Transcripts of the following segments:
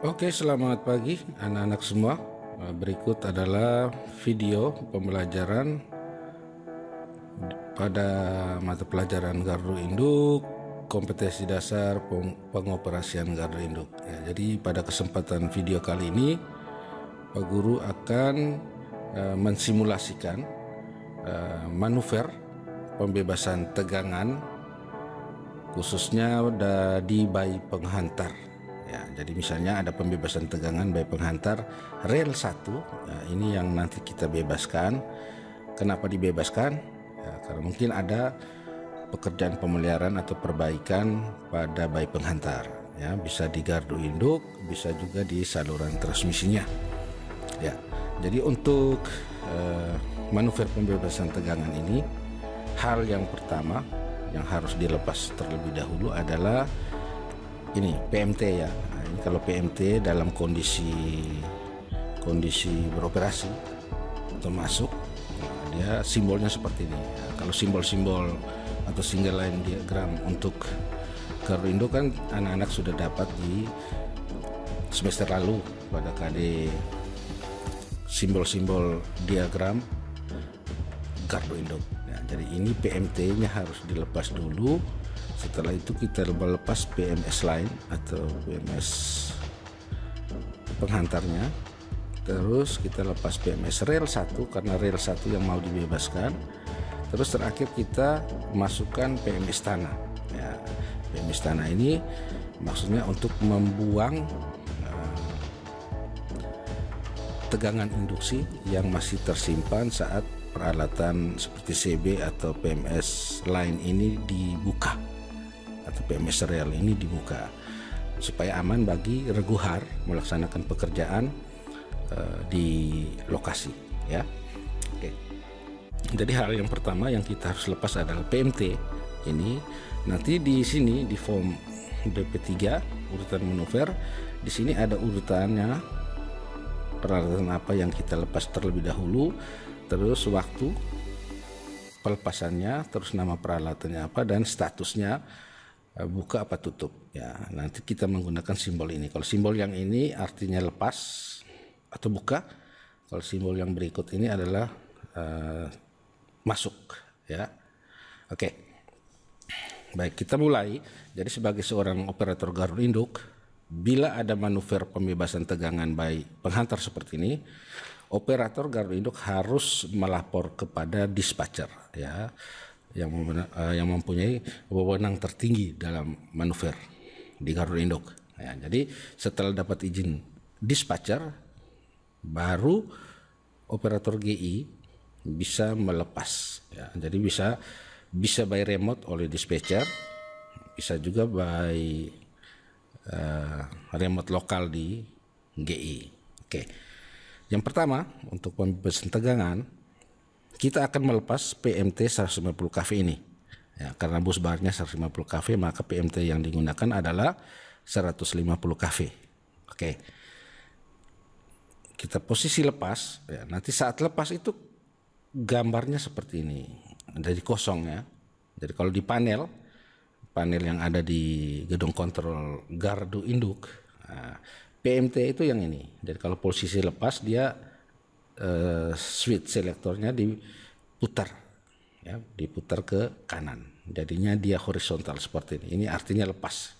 Oke, selamat pagi anak-anak semua. Eh, berikut adalah video pembelajaran pada mata pelajaran Gardu Induk, kompetensi dasar pengoperasian Gardu Induk. Ya, jadi pada kesempatan video kali ini, Pak Guru akan uh, mensimulasikan uh, manuver pembebasan tegangan khususnya di bayi penghantar ya jadi misalnya ada pembebasan tegangan baik penghantar rel 1 ya, ini yang nanti kita bebaskan kenapa dibebaskan ya, karena mungkin ada pekerjaan pemeliharaan atau perbaikan pada baik penghantar ya bisa di gardu induk bisa juga di saluran transmisinya ya jadi untuk eh, manuver pembebasan tegangan ini hal yang pertama yang harus dilepas terlebih dahulu adalah ini PMT ya nah, ini kalau PMT dalam kondisi kondisi beroperasi atau masuk nah, dia simbolnya seperti ini nah, kalau simbol-simbol atau single line diagram untuk Karindo kan anak-anak sudah dapat di semester lalu pada KD simbol-simbol diagram Gardo induk. Nah, jadi ini PMT-nya harus dilepas dulu setelah itu kita lepas PMS lain atau PMS penghantarnya terus kita lepas PMS rel 1 karena rel 1 yang mau dibebaskan terus terakhir kita masukkan PMS tanah ya, PMS tanah ini maksudnya untuk membuang eh, tegangan induksi yang masih tersimpan saat peralatan seperti CB atau PMS lain ini dibuka atau PMS serial ini dibuka supaya aman bagi reguhar melaksanakan pekerjaan uh, di lokasi ya. Oke. Okay. Jadi hal yang pertama yang kita harus lepas adalah PMT ini nanti di sini di form DP3 urutan manuver di sini ada urutannya peralatan apa yang kita lepas terlebih dahulu terus waktu pelepasannya terus nama peralatannya apa dan statusnya Eh, buka apa tutup ya nanti kita menggunakan simbol ini kalau simbol yang ini artinya lepas atau buka kalau simbol yang berikut ini adalah uh, masuk ya oke okay. baik kita mulai jadi sebagai seorang operator Garun induk bila ada manuver pembebasan tegangan baik penghantar seperti ini operator Garun induk harus melapor kepada dispatcher ya yang, uh, yang mempunyai wewenang tertinggi dalam manuver di Garuda indok. Ya, jadi setelah dapat izin dispatcher, baru operator GI bisa melepas. Ya, jadi bisa bisa by remote oleh dispatcher, bisa juga by uh, remote lokal di GI. Oke, yang pertama untuk pembebasan tegangan kita akan melepas PMT 150 kV ini. Ya, karena bus barnya 150 kV, maka PMT yang digunakan adalah 150 kV. Oke. Kita posisi lepas, ya, nanti saat lepas itu gambarnya seperti ini. jadi kosong ya. Jadi kalau di panel, panel yang ada di gedung kontrol gardu induk, nah, PMT itu yang ini. Jadi kalau posisi lepas dia uh, eh, switch selektornya diputar ya diputar ke kanan jadinya dia horizontal seperti ini ini artinya lepas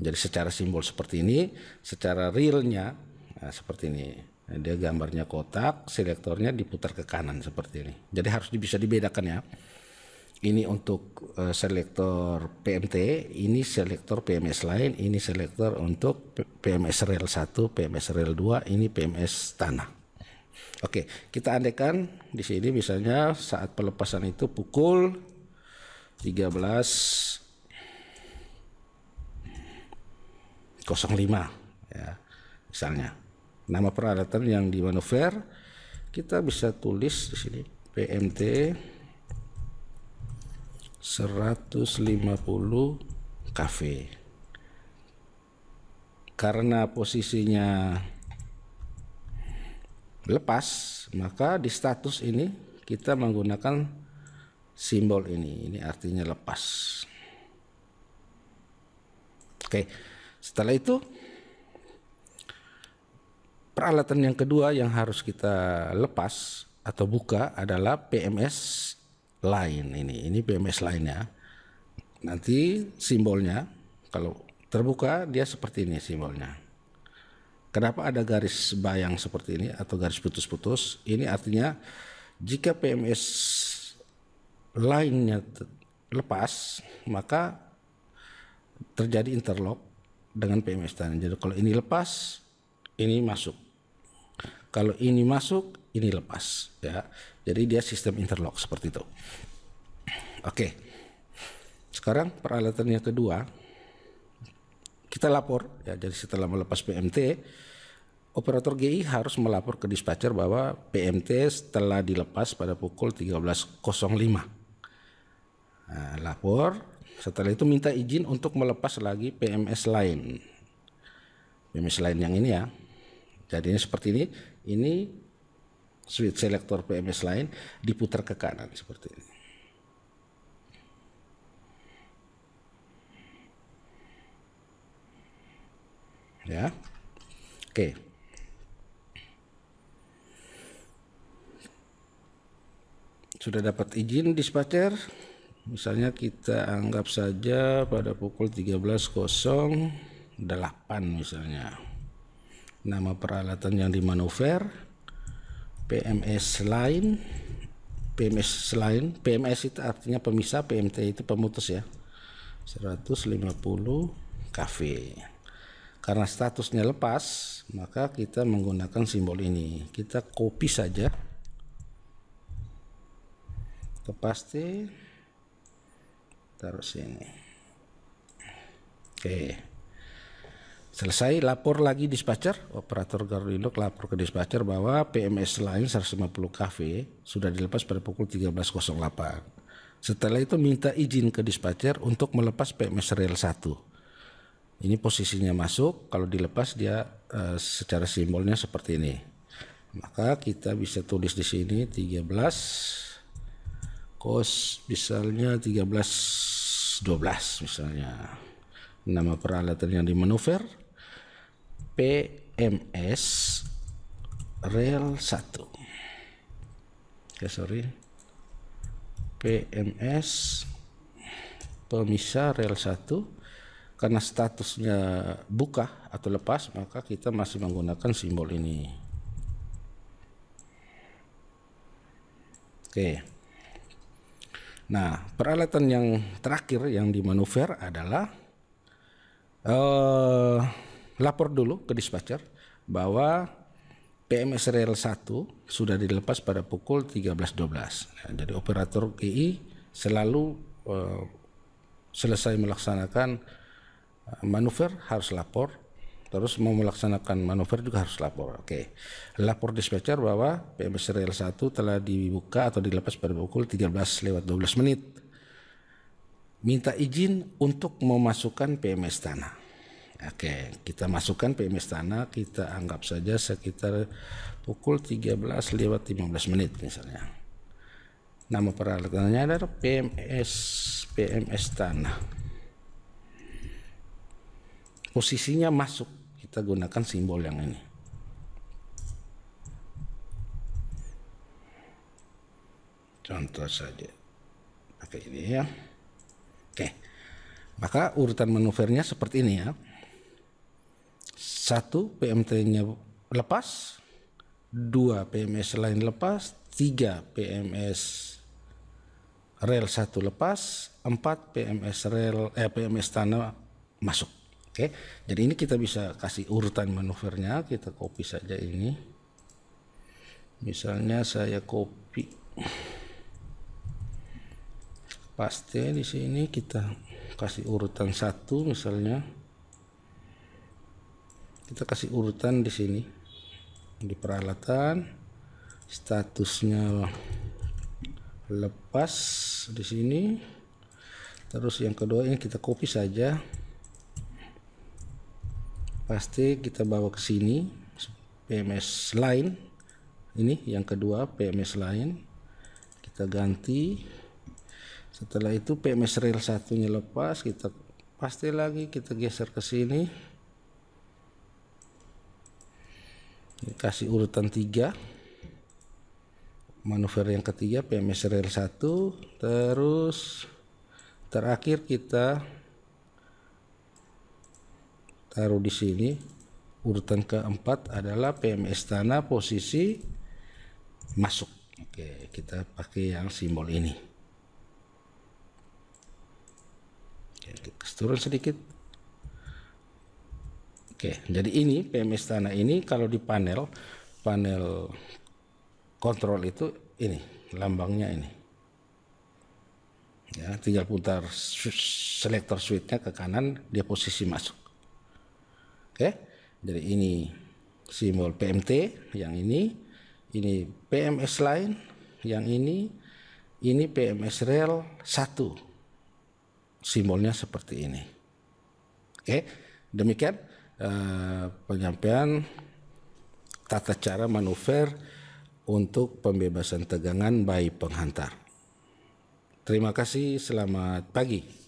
jadi secara simbol seperti ini secara realnya nah, seperti ini nah, dia gambarnya kotak selektornya diputar ke kanan seperti ini jadi harus bisa dibedakan ya ini untuk uh, selektor PMT, ini selektor PMS lain, ini selektor untuk PMS rel 1, PMS rel 2, ini PMS tanah. Oke, kita andaikan di sini misalnya saat pelepasan itu pukul 13.05 ya misalnya nama peralatan yang dimanuver kita bisa tulis di sini PMT 150 kafe karena posisinya lepas maka di status ini kita menggunakan simbol ini ini artinya lepas oke setelah itu peralatan yang kedua yang harus kita lepas atau buka adalah PMS lain ini ini PMS lainnya nanti simbolnya kalau terbuka dia seperti ini simbolnya Kenapa ada garis bayang seperti ini atau garis putus-putus? Ini artinya jika PMS lainnya lepas, maka terjadi interlock dengan PMS tadi. Jadi kalau ini lepas, ini masuk. Kalau ini masuk, ini lepas, ya. Jadi dia sistem interlock seperti itu. Oke. Sekarang peralatan yang kedua kita lapor ya jadi setelah melepas PMT operator GI harus melapor ke dispatcher bahwa PMT setelah dilepas pada pukul 13.05 nah, lapor setelah itu minta izin untuk melepas lagi PMS lain PMS lain yang ini ya jadinya seperti ini ini switch selector PMS lain diputar ke kanan seperti ini ya. Oke. Sudah dapat izin dispatcher. Misalnya kita anggap saja pada pukul 13.08 misalnya. Nama peralatan yang dimanuver PMS lain, PMS lain PMS itu artinya pemisah PMT itu pemutus ya 150 kafe karena statusnya lepas, maka kita menggunakan simbol ini. Kita copy saja ke paste taruh sini. Oke. Selesai lapor lagi dispatcher, operator Garuda lapor ke dispatcher bahwa PMS lain 150 KV sudah dilepas pada pukul 13.08. Setelah itu minta izin ke dispatcher untuk melepas PMS rel 1 ini posisinya masuk, kalau dilepas dia e, secara simbolnya seperti ini. Maka kita bisa tulis di sini 13 kos misalnya 13 12 misalnya. Nama peralatan yang dimanuver PMS rel 1. Ya sorry. PMS pemisah rel 1 karena statusnya buka atau lepas, maka kita masih menggunakan simbol ini. Oke. Nah, peralatan yang terakhir yang dimanuver adalah eh, lapor dulu ke dispatcher bahwa PMS rel 1 sudah dilepas pada pukul 13.12. Nah, jadi operator GI e selalu eh, selesai melaksanakan manuver harus lapor terus mau melaksanakan manuver juga harus lapor. Oke. Okay. Lapor dispatcher bahwa PMS rel 1 telah dibuka atau dilepas pada pukul 13 lewat 12 menit. Minta izin untuk memasukkan PMS tanah. Oke, okay. kita masukkan PMS tanah, kita anggap saja sekitar pukul 13 lewat 15 menit misalnya. Nama peralatannya adalah PMS PMS tanah posisinya masuk kita gunakan simbol yang ini contoh saja pakai ini ya oke maka urutan manuvernya seperti ini ya satu PMT-nya lepas dua PMS lain lepas tiga PMS rel satu lepas empat PMS rel eh, PMS tanah masuk Oke, jadi ini kita bisa kasih urutan manuvernya, kita copy saja ini. Misalnya saya copy paste di sini kita kasih urutan satu misalnya. Kita kasih urutan di sini di peralatan statusnya lepas di sini. Terus yang kedua ini kita copy saja pasti kita bawa ke sini PMS lain ini yang kedua PMS lain kita ganti setelah itu PMS rail satunya lepas kita pasti lagi kita geser ke sini kasih urutan tiga manuver yang ketiga PMS rail satu terus terakhir kita taruh di sini urutan keempat adalah PMS tanah posisi masuk oke kita pakai yang simbol ini oke, turun sedikit oke jadi ini PMS tanah ini kalau di panel panel kontrol itu ini lambangnya ini ya tinggal putar selektor switchnya ke kanan dia posisi masuk Oke. Okay? Jadi ini simbol PMT yang ini, ini PMS lain yang ini, ini PMS rel 1. Simbolnya seperti ini. Oke. Okay? Demikian uh, penyampaian tata cara manuver untuk pembebasan tegangan bayi penghantar. Terima kasih, selamat pagi.